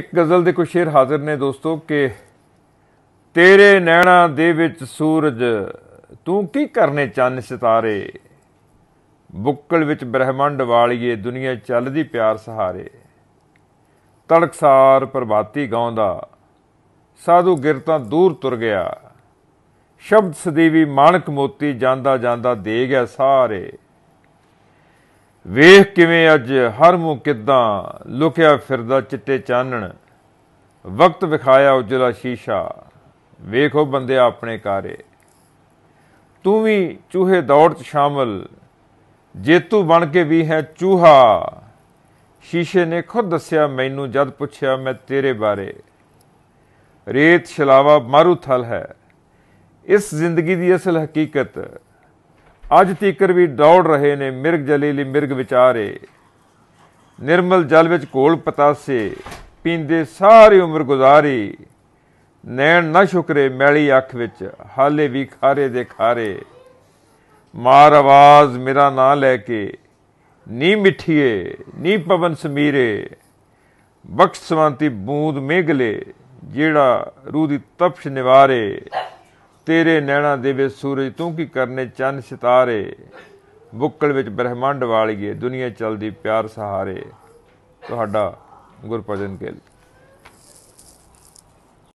ਇੱਕ ਗਜ਼ਲ ਦੇ ਕੁਝ ਸ਼ੇਰ ਹਾਜ਼ਰ ਨੇ ਦੋਸਤੋ ਕਿ ਤੇਰੇ ਨੈਣਾ ਦੇ ਵਿੱਚ ਸੂਰਜ ਤੂੰ ਕੀ ਕਰਨੇ ਚੰਨ ਸਿਤਾਰੇ ਬੁੱਕਲ ਵਿੱਚ ਬ੍ਰਹਿਮੰਡ ਵਾਲੀਏ ਦੁਨੀਆ ਚੱਲਦੀ ਪਿਆਰ ਸਹਾਰੇ ਤੜਕਸਾਰ ਪ੍ਰਭਾਤੀ ਗਾਉਂਦਾ ਸਾਧੂ ਗਿਰਤਾ ਦੂਰ ਤੁਰ ਗਿਆ ਸ਼ਬਦ ਸਦੀਵੀ ਮਾਨਕ ਮੋਤੀ ਜਾਂਦਾ ਜਾਂਦਾ ਦੇ ਗਿਆ ਸਾਰੇ ਵੇਖ ਕਿਵੇਂ ਅੱਜ ਹਰ ਮੂੰਹ ਕਿਦਾਂ ਲੁਕਿਆ ਫਿਰਦਾ ਚਿੱਟੇ ਚਾਨਣ ਵਕਤ ਵਿਖਾਇਆ ਉਜਲਾ ਸ਼ੀਸ਼ਾ ਵੇਖੋ ਬੰਦੇ ਆਪਣੇ ਕਾਰੇ ਤੂੰ ਵੀ ਚੂਹੇ ਦੌੜ ਚ ਸ਼ਾਮਲ ਜੇਤੂ ਬਣ ਕੇ ਵੀ ਹੈ ਚੂਹਾ ਸ਼ੀਸ਼ੇ ਨੇ ਖੁਦ ਦੱਸਿਆ ਮੈਨੂੰ ਜਦ ਪੁੱਛਿਆ ਮੈਂ ਤੇਰੇ ਬਾਰੇ ਰੇਤ ਛਲਾਵਾ ਮਾਰੂ ਥਲ ਹੈ ਇਸ ਜ਼ਿੰਦਗੀ ਦੀ ਅਸਲ ਹਕੀਕਤ ਅੱਜ ਤੀਕਰ ਵੀ ਦੌੜ ਰਹੇ ਨੇ ਮਿਰਗ ਜਲੀਲੀ ਮਿਰਗ ਵਿਚਾਰੇ ਨਿਰਮਲ ਜਲ ਵਿੱਚ ਕੋਲ ਪਤਾਸੇ ਪੀਂਦੇ ਸਾਰੀ ਉਮਰ ਗੁਜ਼ਾਰੀ ਨੈਣ ਨਾ ਸ਼ੁਕਰੇ ਮੈਲੀ ਅੱਖ ਵਿੱਚ ਹਾਲੇ ਵੀ ਖਾਰੇ ਦੇ ਖਾਰੇ ਮਾਰ ਆਵਾਜ਼ ਮੇਰਾ ਨਾਂ ਲੈ ਕੇ ਨੀ ਮਿੱਠੀਏ ਨੀ ਪਵਨ ਸਮੀਰੇ ਬਖਸ਼ ਸਵੰਤੀ ਬੂੰਦ ਮੇਗਲੇ ਜਿਹੜਾ ਰੂਹ ਦੀ ਤਪਸ਼ ਨਿਵਾਰੇ ਤੇਰੇ ਨੈਣਾ ਦੇਵੇ ਸੂਰਜ ਤੂੰ ਕੀ ਕਰਨੇ ਚੰਨ ਸਿਤਾਰੇ ਬੁੱਕਲ ਵਿੱਚ ਬ੍ਰਹਿਮੰਡ ਵਾਲੀਏ ਦੁਨੀਆ ਚਲਦੀ ਪਿਆਰ ਸਹਾਰੇ ਤੁਹਾਡਾ ਗੁਰਪ੍ਰਜਨ ਗਿੱਲ